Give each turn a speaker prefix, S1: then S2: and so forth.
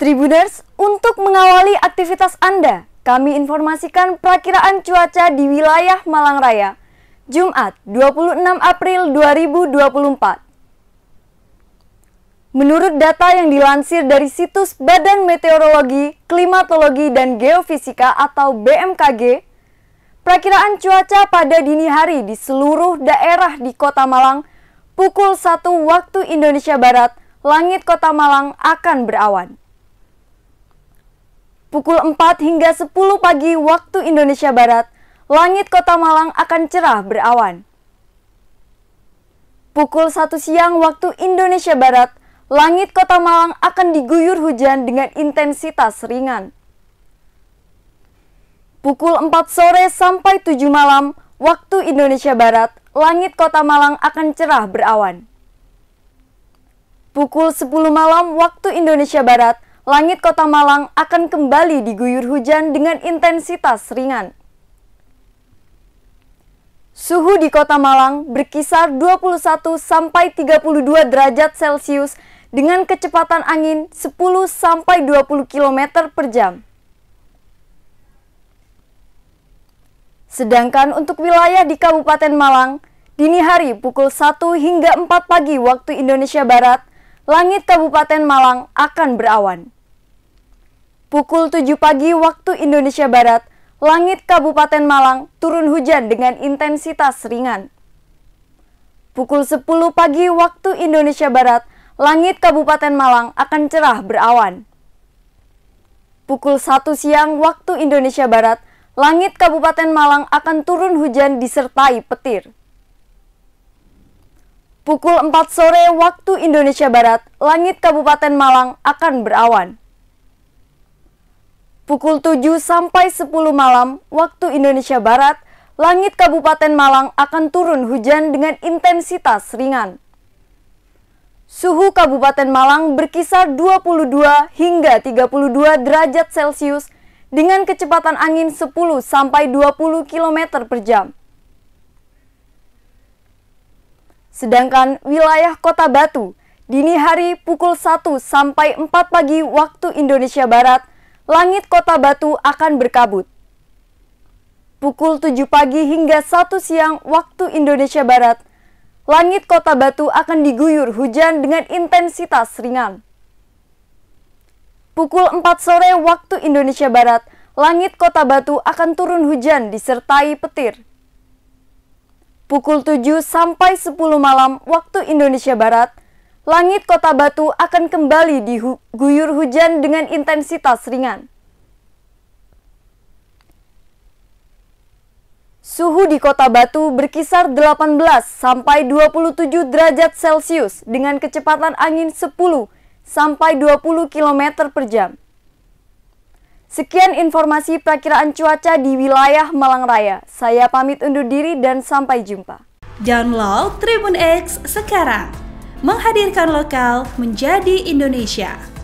S1: Tribuners, untuk mengawali aktivitas Anda, kami informasikan prakiraan cuaca di wilayah Malang Raya, Jumat 26 April 2024. Menurut data yang dilansir dari situs Badan Meteorologi, Klimatologi, dan Geofisika atau BMKG, prakiraan cuaca pada dini hari di seluruh daerah di Kota Malang pukul 1 waktu Indonesia Barat, langit Kota Malang akan berawan. Pukul 4 hingga 10 pagi waktu Indonesia Barat, langit kota Malang akan cerah berawan. Pukul 1 siang waktu Indonesia Barat, langit kota Malang akan diguyur hujan dengan intensitas ringan. Pukul 4 sore sampai 7 malam, waktu Indonesia Barat, langit kota Malang akan cerah berawan. Pukul 10 malam waktu Indonesia Barat, langit kota Malang akan kembali diguyur hujan dengan intensitas ringan. Suhu di kota Malang berkisar 21 sampai 32 derajat Celcius dengan kecepatan angin 10 sampai 20 km per jam. Sedangkan untuk wilayah di Kabupaten Malang, dini hari pukul 1 hingga 4 pagi waktu Indonesia Barat, langit Kabupaten Malang akan berawan. Pukul 7 pagi waktu Indonesia Barat, langit Kabupaten Malang turun hujan dengan intensitas ringan. Pukul 10 pagi waktu Indonesia Barat, langit Kabupaten Malang akan cerah berawan. Pukul 1 siang waktu Indonesia Barat, langit Kabupaten Malang akan turun hujan disertai petir. Pukul 4 sore waktu Indonesia Barat, langit Kabupaten Malang akan berawan. Pukul 7 sampai 10 malam waktu Indonesia Barat, langit Kabupaten Malang akan turun hujan dengan intensitas ringan. Suhu Kabupaten Malang berkisar 22 hingga 32 derajat Celcius dengan kecepatan angin 10 sampai 20 km per jam. Sedangkan wilayah Kota Batu dini hari pukul 1 sampai 4 pagi waktu Indonesia Barat, langit Kota Batu akan berkabut. Pukul 7 pagi hingga 1 siang waktu Indonesia Barat, langit Kota Batu akan diguyur hujan dengan intensitas ringan. Pukul 4 sore waktu Indonesia Barat, langit Kota Batu akan turun hujan disertai petir pukul 7 sampai 10 malam waktu Indonesia Barat, langit kota Batu akan kembali diguyur hujan dengan intensitas ringan. Suhu di kota Batu berkisar 18 sampai 27 derajat Celcius dengan kecepatan angin 10 sampai 20 km per jam. Sekian informasi perakiraan cuaca di wilayah Malang Raya. Saya pamit undur diri dan sampai jumpa. Download Tribun X sekarang. Menghadirkan lokal menjadi Indonesia.